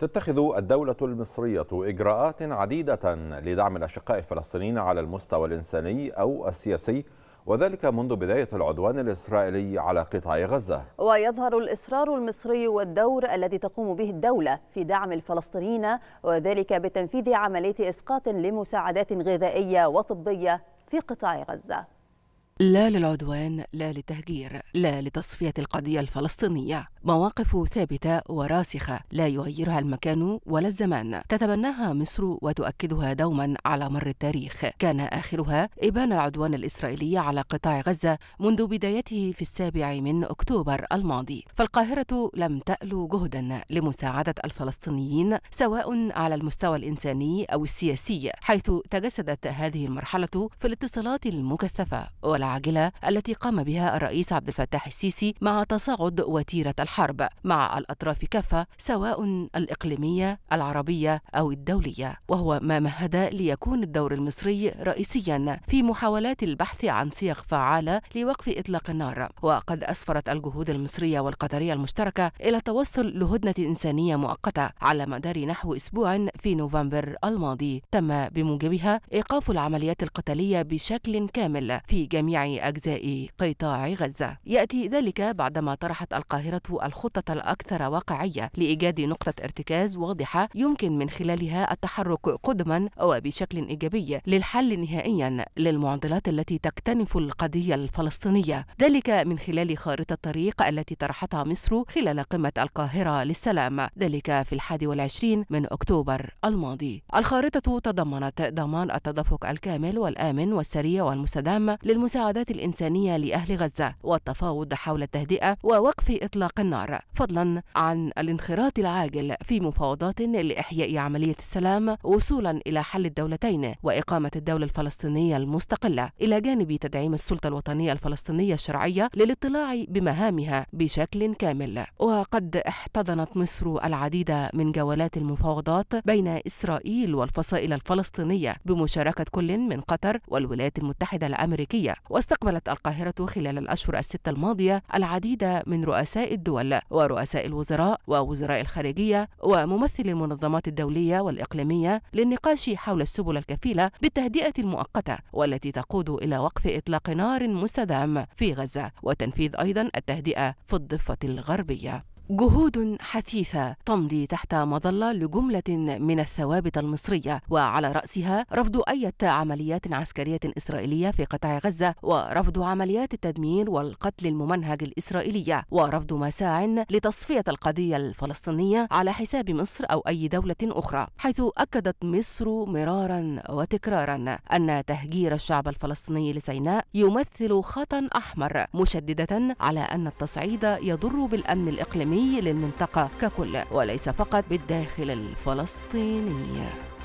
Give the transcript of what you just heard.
تتخذ الدولة المصرية إجراءات عديدة لدعم الأشقاء الفلسطينيين على المستوى الإنساني أو السياسي وذلك منذ بداية العدوان الإسرائيلي على قطاع غزة ويظهر الإصرار المصري والدور الذي تقوم به الدولة في دعم الفلسطينيين وذلك بتنفيذ عملية إسقاط لمساعدات غذائية وطبية في قطاع غزة لا للعدوان لا للتهجير لا لتصفية القضية الفلسطينية مواقف ثابتة وراسخة لا يغيرها المكان ولا الزمان تتبناها مصر وتؤكدها دوما على مر التاريخ كان آخرها إبان العدوان الإسرائيلي على قطاع غزة منذ بدايته في السابع من أكتوبر الماضي فالقاهرة لم تألو جهدا لمساعدة الفلسطينيين سواء على المستوى الإنساني أو السياسي حيث تجسدت هذه المرحلة في الاتصالات المكثفة والعاجلة التي قام بها الرئيس عبد الفتاح السيسي مع تصاعد وتيرة الحرب مع الأطراف كافة سواء الإقليمية العربية أو الدولية وهو ما مهد ليكون الدور المصري رئيسيا في محاولات البحث عن صيغ فعالة لوقف إطلاق النار وقد أسفرت الجهود المصرية والقطرية المشتركة إلى توصل لهدنة إنسانية مؤقتة على مدار نحو أسبوع في نوفمبر الماضي تم بموجبها إيقاف العمليات القتالية بشكل كامل في جميع أجزاء قطاع غزة يأتي ذلك بعدما طرحت القاهرة الخطة الأكثر واقعية لإيجاد نقطة ارتكاز واضحة يمكن من خلالها التحرك قدما وبشكل إيجابي للحل نهائيا للمعضلات التي تكتنف القضية الفلسطينية ذلك من خلال خارطة الطريق التي طرحتها مصر خلال قمة القاهرة للسلام ذلك في الحادي والعشرين من أكتوبر الماضي الخارطة تضمنت ضمان التدفق الكامل والآمن والسريع والمستدام للمساعدات الإنسانية لأهل غزة والتفاوض حول التهدئة ووقف إطلاق النار فضلا عن الانخراط العاجل في مفاوضات لإحياء عملية السلام وصولا إلى حل الدولتين وإقامة الدولة الفلسطينية المستقلة إلى جانب تدعيم السلطة الوطنية الفلسطينية الشرعية للاطلاع بمهامها بشكل كامل وقد احتضنت مصر العديد من جولات المفاوضات بين إسرائيل والفصائل الفلسطينية بمشاركة كل من قطر والولايات المتحدة الأمريكية واستقبلت القاهرة خلال الأشهر الستة الماضية العديد من رؤساء الدول الدول ورؤساء الوزراء ووزراء الخارجية وممثل المنظمات الدولية والإقليمية للنقاش حول السبل الكفيلة بالتهدئة المؤقتة والتي تقود إلى وقف إطلاق نار مستدام في غزة وتنفيذ أيضا التهدئة في الضفة الغربية جهود حثيثة تمضي تحت مظلة لجملة من الثوابت المصرية وعلى رأسها رفض أي عمليات عسكرية إسرائيلية في قطاع غزة ورفض عمليات التدمير والقتل الممنهج الإسرائيلية ورفض مساع لتصفية القضية الفلسطينية على حساب مصر أو أي دولة أخرى حيث أكدت مصر مرارا وتكرارا أن تهجير الشعب الفلسطيني لسيناء يمثل خطا أحمر مشددة على أن التصعيد يضر بالأمن الإقليمي الإنساني للمنطقة ككل وليس فقط بالداخل الفلسطيني